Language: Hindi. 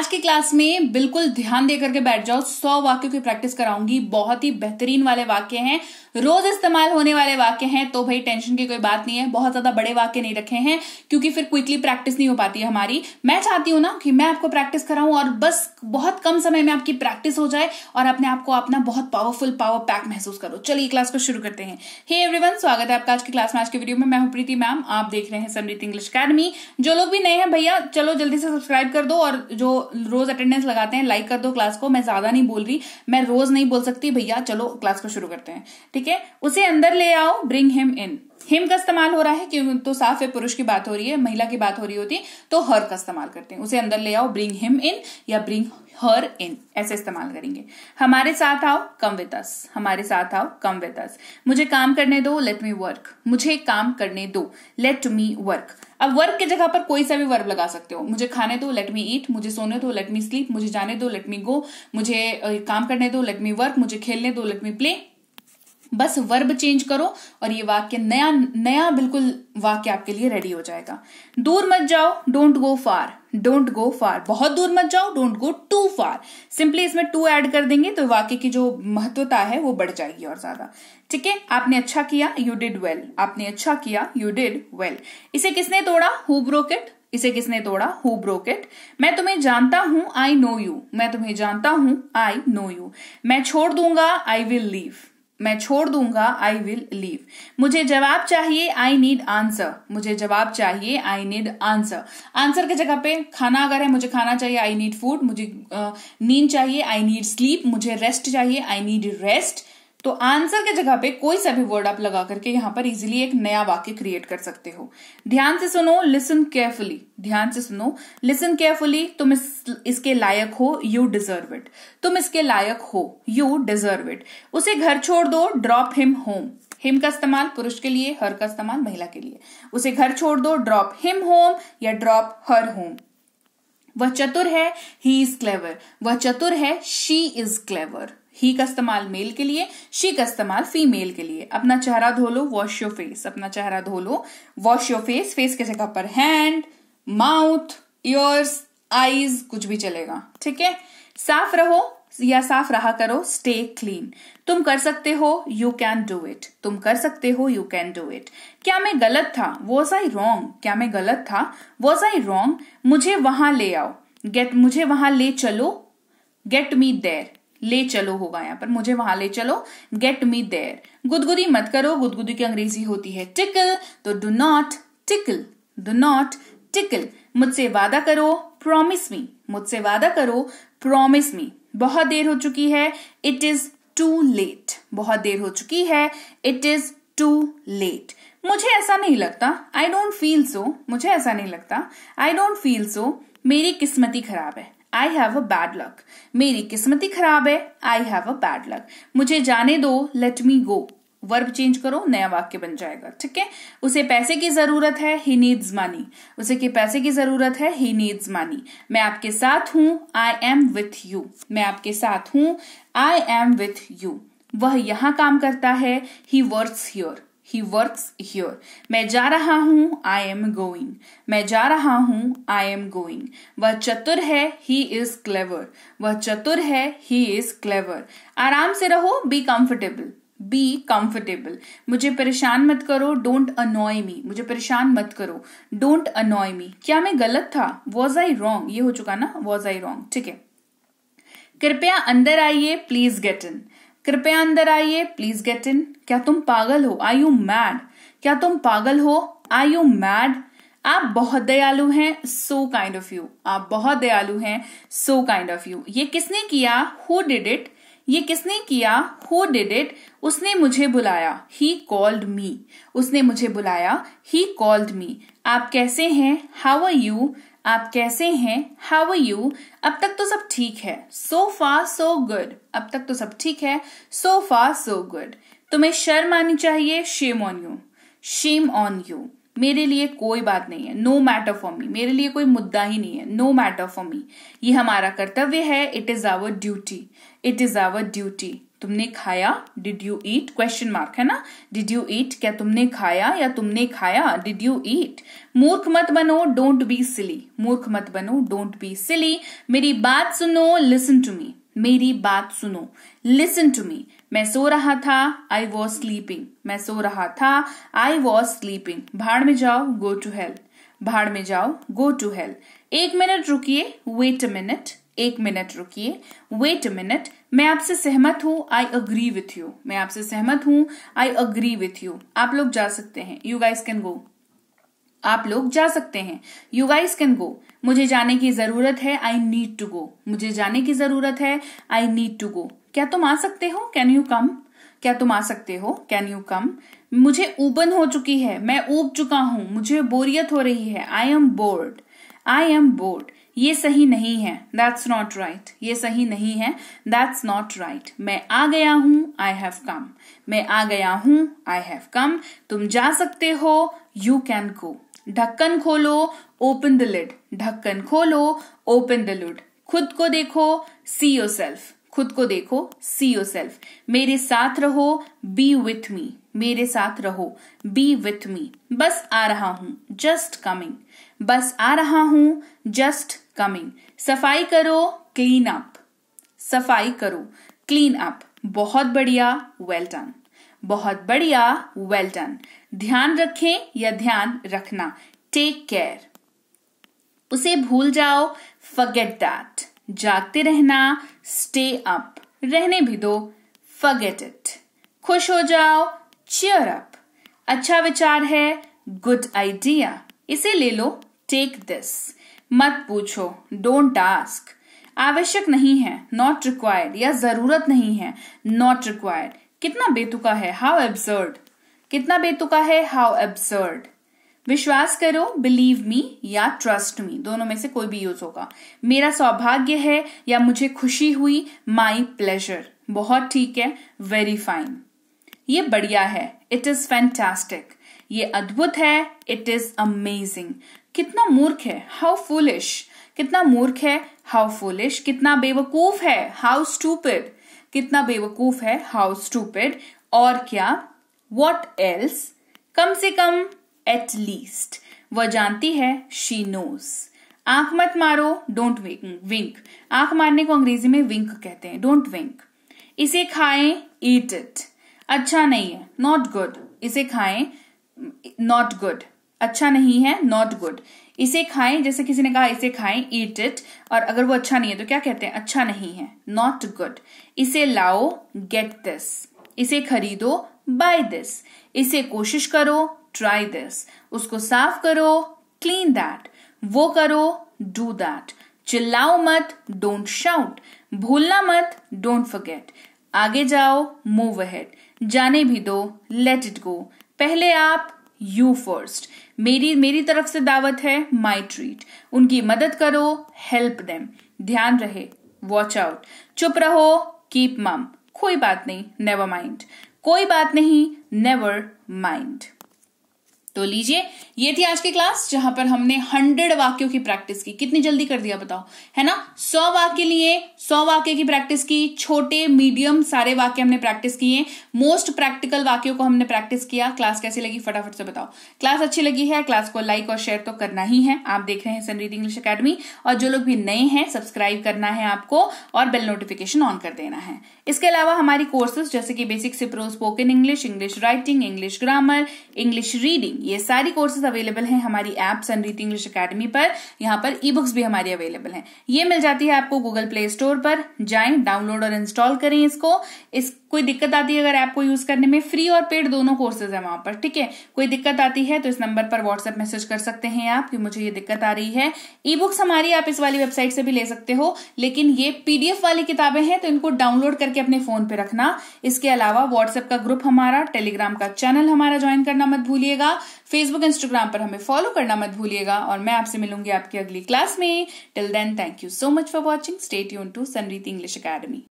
आज की क्लास में बिल्कुल ध्यान देकर के बैठ जाओ सौ वाक्यों की प्रैक्टिस कराऊंगी बहुत ही बेहतरीन वाले वाक्य हैं रोज इस्तेमाल होने वाले वाक्य हैं तो भाई टेंशन की कोई बात नहीं है बहुत ज्यादा बड़े वाक्य नहीं रखे हैं क्योंकि फिर क्विकली प्रैक्टिस नहीं हो पाती है हमारी मैं चाहती हूँ ना कि मैं आपको प्रैक्टिस कराऊं और बस बहुत कम समय में आपकी प्रैक्टिस हो जाए और अपने आपको अपना बहुत पावरफुल पावर पैक महसूस करो चलिए क्लास को शुरू करते हैं हे एवरीवन स्वागत है आपका आज की क्लास में आज की वीडियो में मैं हूं प्रीति मैम आप देख रहे हैं समृत इंग्लिश अकेडमी जो लोग भी नए हैं भैया चलो जल्दी से सब्सक्राइब कर दो और जो रोज अटेंडेंस लगाते हैं लाइक कर दो क्लास को मैं ज्यादा नहीं बोल रही मैं रोज नहीं बोल सकती भैया चलो क्लास को शुरू करते हैं ठीक है उसे अंदर ले आओ ब्रिंग हिम इन हिम का इस्तेमाल हो रहा है क्योंकि तो साफ है पुरुष की बात हो रही है महिला की बात हो रही होती तो हर का इस्तेमाल करते हैं उसे अंदर ले आओ ब्रिंग हिम इन या ब्रिंग हर इन ऐसे इस्तेमाल करेंगे हमारे साथ आओ कम विद अस हमारे साथ आओ कम विद अस मुझे काम करने दो लेट मी वर्क मुझे काम करने दो लेट मी वर्क अब वर्क की जगह पर कोई सा भी वर्ब लगा सकते हो मुझे खाने दो लेट मी ईट मुझे सोने दो लेट मी स्लीप मुझे जाने दो लेट मी गो मुझे काम करने दो लेट मी वर्क मुझे खेलने दो लेट मी प्ले बस वर्ब चेंज करो और ये वाक्य नया नया बिल्कुल वाक्य आपके लिए रेडी हो जाएगा दूर मत जाओ don't go far don't go फार बहुत दूर मत जाओ don't go too far simply इसमें टू ऐड कर देंगे तो वाक्य की जो महत्वता है वो बढ़ जाएगी और ज्यादा ठीक है आपने अच्छा किया यू डिड वेल आपने अच्छा किया यू डिड वेल इसे किसने तोड़ा हु ब्रोकेट इसे किसने तोड़ा हु ब्रोकेट मैं तुम्हें जानता हूं आई नो यू मैं तुम्हें जानता हूं आई नो यू मैं छोड़ दूंगा आई विल लीव मैं छोड़ दूंगा आई विल लीव मुझे जवाब चाहिए आई नीड आंसर मुझे जवाब चाहिए आई नीड आंसर आंसर की जगह पे खाना अगर है मुझे खाना चाहिए आई नीड फूड मुझे नींद चाहिए आई नीड स्लीप मुझे रेस्ट चाहिए आई नीड रेस्ट तो आंसर के जगह पे कोई सा भी वर्ड आप लगा करके यहां पर इजीली एक नया वाक्य क्रिएट कर सकते हो ध्यान से सुनो लिसन केयरफुली ध्यान से सुनो लिसन केयरफुली तुम इस, इसके लायक हो यू डिजर्व इट तुम इसके लायक हो यू डिजर्व इट उसे घर छोड़ दो ड्रॉप हिम होम हिम का इस्तेमाल पुरुष के लिए हर का इस्तेमाल महिला के लिए उसे घर छोड़ दो ड्रॉप हिम होम या ड्रॉप हर होम वह चतुर है ही इज क्लेवर वह चतुर है शी इज क्लेवर ही का इस्तेमाल मेल के लिए शी का इस्तेमाल फीमेल के लिए अपना चेहरा धो लो वॉश योर फेस अपना चेहरा धो लो वॉश योर फेस फेस के जगह पर हैंड माउथ इयर्स आईज कुछ भी चलेगा ठीक है साफ रहो या साफ रहा करो स्टे क्लीन तुम कर सकते हो यू कैन डू इट तुम कर सकते हो यू कैन डू इट क्या मैं गलत था वो आई रॉन्ग क्या मैं गलत था वो आई रॉन्ग मुझे वहां ले आओ गेट मुझे वहां ले चलो गेट मी देर ले चलो होगा यहाँ पर मुझे वहां ले चलो गेट मी देर गुदगुदी मत करो गुदगुदी की अंग्रेजी होती है टिकल तो do not tickle do not tickle मुझसे वादा करो प्रोमिस मी मुझसे वादा करो प्रोमिस मी बहुत देर हो चुकी है इट इज टू लेट बहुत देर हो चुकी है इट इज टू लेट मुझे ऐसा नहीं लगता आई डोंट फील सो मुझे ऐसा नहीं लगता आई डोंट फील सो मेरी किस्मती खराब है I have a bad luck मेरी किस्मत ही खराब है I have a bad luck मुझे जाने दो let me go verb change करो नया वाक्य बन जाएगा ठीक है उसे पैसे की जरूरत है ही नीड्स मनी उसे के पैसे की जरूरत है ही नीड्स मनी मैं आपके साथ हूं आई एम विथ यू मैं आपके साथ हूं आई एम विथ यू वह यहां काम करता है he works here he work here मैं जा रहा हूँ आई एम गोइंग मैं जा रहा हूँ आई एम गोइंग वह चतुर है ही इज क्लेवर वह चतुर है ही इज क्लेवर आराम से रहो बी कंफर्टेबल बी कंफर्टेबल मुझे परेशान मत करो डोंट अनॉय मी मुझे परेशान मत करो डोंट अनॉय मी क्या मैं गलत था वॉज आई रॉन्ग ये हो चुका ना वॉज आई रॉन्ग ठीक है कृपया अंदर आइए प्लीज गेट इन कृपया अंदर आइए प्लीज गेट इन क्या तुम पागल हो आई यू मैड क्या तुम पागल हो आई यू मैड आप बहुत दयालु हैं सो काइंड ऑफ यू आप बहुत दयालु हैं सो काइंड ऑफ यू ये किसने किया हु डिड इट ये किसने किया हु डिड इट उसने मुझे बुलाया ही कॉल्ड मी उसने मुझे बुलाया ही कॉल्ड मी आप कैसे हैं हाउ आर यू आप कैसे हैं हाउ यू अब तक तो सब ठीक है सो फा सो गुड अब तक तो सब ठीक है सो फा सो गुड तुम्हें शर्म आनी चाहिए shame on you shame on you मेरे लिए कोई बात नहीं है नो मैटर फॉर मी मेरे लिए कोई मुद्दा ही नहीं है नो मैटर फॉर मी ये हमारा कर्तव्य है it is our duty it is our duty तुमने खाया did you eat question mark है ना डिड यू ईट क्या तुमने खाया या तुमने खाया डिड यू ईट मूर्ख मत बनो डोंट बी सिली मूर्ख मत बनो डोंट बी सिली मेरी बात सुनो लिसन टू मी मेरी बात सुनो लिसन टू मी मैं सो रहा था आई वॉज स्लीपिंग मैं सो रहा था आई वॉज स्लीपिंग भाड़ में जाओ गो टू हेल भाड़ में जाओ गो टू हेल एक मिनट रुकिए वेट अ मिनट एक मिनट रुकिए वेट अ मिनट मैं आपसे सहमत हूं आई अग्री विथ यू मैं आपसे सहमत हूं आई अग्री विथ यू आप लोग जा सकते हैं यू गाइस कैन गो आप लोग जा सकते हैं यू गाइस कैन गो मुझे जाने की जरूरत है आई नीड टू गो मुझे जाने की जरूरत है आई नीड टू गो क्या तुम आ सकते हो कैन यू कम क्या तुम आ सकते हो कैन यू कम मुझे ऊबन हो चुकी है मैं ऊब चुका हूं मुझे बोरियत हो रही है I am bored I am bored ये सही नहीं है दैट्स नॉट राइट ये सही नहीं है दैट्स नॉट राइट मैं आ गया हूं आई हैव कम मैं आ गया हूं आई हैव कम तुम जा सकते हो यू कैन गो ढक्कन खोलो ओपन द लिड ढक्कन खोलो ओपन द लिड खुद को देखो सी योर सेल्फ खुद को देखो सी योर सेल्फ मेरे साथ रहो बी विथ मी मेरे साथ रहो बी विथ मी बस आ रहा हूं जस्ट कमिंग बस आ रहा हूं जस्ट कमिंग सफाई करो क्लीन अप सफाई करो क्लीन अप बहुत बढ़िया वेल डन बहुत बढ़िया वेल डन ध्यान रखें या ध्यान रखना टेक केयर उसे भूल जाओ फगेट दैट जागते रहना स्टे अप रहने भी दो फगेट इट खुश हो जाओ चेयर अप अच्छा विचार है गुड आइडिया इसे ले लो टेक दिस मत पूछो डोंट आस्क आवश्यक नहीं है नॉट रिक्वायर्ड या जरूरत नहीं है नॉट रिक्वायर्ड कितना बेतुका है हाउ एब्सर्ड कितना बेतुका है हाउ एब्सर्ड विश्वास करो बिलीव मी या ट्रस्ट मी दोनों में से कोई भी यूज होगा मेरा सौभाग्य है या मुझे खुशी हुई माई प्लेजर बहुत ठीक है वेरी फाइन ये बढ़िया है इट इज फैंटास्टिक ये अद्भुत है इट इज अमेजिंग कितना मूर्ख है हाउ फुलिश कितना मूर्ख है हाउ फुलिश कितना बेवकूफ है हाउ स्टूपिड कितना बेवकूफ है हाउ स्टूपिड और क्या वॉट एल्स कम से कम एट लीस्ट वह जानती है शी नोस आंख मत मारो डोंट विंक आंख मारने को अंग्रेजी में विंक कहते हैं डोंट विंक इसे खाएं ईट इट अच्छा नहीं है नॉट गुड इसे खाएं नॉट गुड अच्छा नहीं है नॉट गुड इसे खाएं जैसे किसी ने कहा इसे खाएं ईट इट और अगर वो अच्छा नहीं है तो क्या कहते हैं अच्छा नहीं है नॉट गुड इसे लाओ गेट दिस इसे खरीदो बाय दिस इसे कोशिश करो ट्राई दिस उसको साफ करो क्लीन दैट वो करो डू दैट चिल्लाओ मत डोंट शाउट भूलना मत डोंट फॉरगेट आगे जाओ मूव अहेड जाने भी दो लेट इट गो पहले आप यू फर्स्ट मेरी मेरी तरफ से दावत है माई ट्रीट उनकी मदद करो हेल्प देम ध्यान रहे वॉच आउट चुप रहो कीप मम कोई बात नहीं नेवर माइंड कोई बात नहीं नेवर माइंड तो लीजिए ये थी आज की क्लास जहां पर हमने हंड्रेड वाक्यों की प्रैक्टिस की कितनी जल्दी कर दिया बताओ है ना सौ वाक्य लिए सौ वाक्य की प्रैक्टिस की छोटे मीडियम सारे वाक्य हमने प्रैक्टिस किए मोस्ट प्रैक्टिकल वाक्यों को हमने प्रैक्टिस किया क्लास कैसी लगी फटाफट से बताओ क्लास अच्छी लगी है क्लास को लाइक और शेयर तो करना ही है आप देख रहे हैं सनरीद इंग्लिश अकेडमी और जो लोग भी नए हैं सब्सक्राइब करना है आपको और बेल नोटिफिकेशन ऑन कर देना है इसके अलावा हमारी कोर्सेज जैसे कि बेसिक सिप्रो pro spoken English English writing English grammar English reading ये सारी कोर्सेज अवेलेबल हैं हमारी apps and Riti English academy पर यहाँ पर ई बुक्स भी हमारी अवेलेबल हैं ये मिल जाती है आपको गूगल प्ले स्टोर पर जाएं डाउनलोड और इंस्टॉल करें इसको इस कोई दिक्कत आती है अगर ऐप को यूज करने में फ्री और पेड दोनों कोर्सेज है वहां पर ठीक है कोई दिक्कत आती है तो इस नंबर पर व्हाट्सएप मैसेज कर सकते हैं आप कि मुझे ये दिक्कत आ रही है ई बुक्स हमारी आप इस वाली वेबसाइट से भी ले सकते हो लेकिन ये पीडीएफ वाली किताबें हैं तो इनको डाउनलोड करके अपने फोन पे रखना इसके अलावा व्हाट्सएप का ग्रुप हमारा टेलीग्राम का चैनल हमारा ज्वाइन करना मत भूलिएगा फेसबुक इंस्टाग्राम पर हमें फॉलो करना मत भूलिएगा और मैं आपसे मिलूंगी आपकी अगली क्लास में till then thank you so much for watching stay यून टू सनरीति इंग्लिश अकेडमी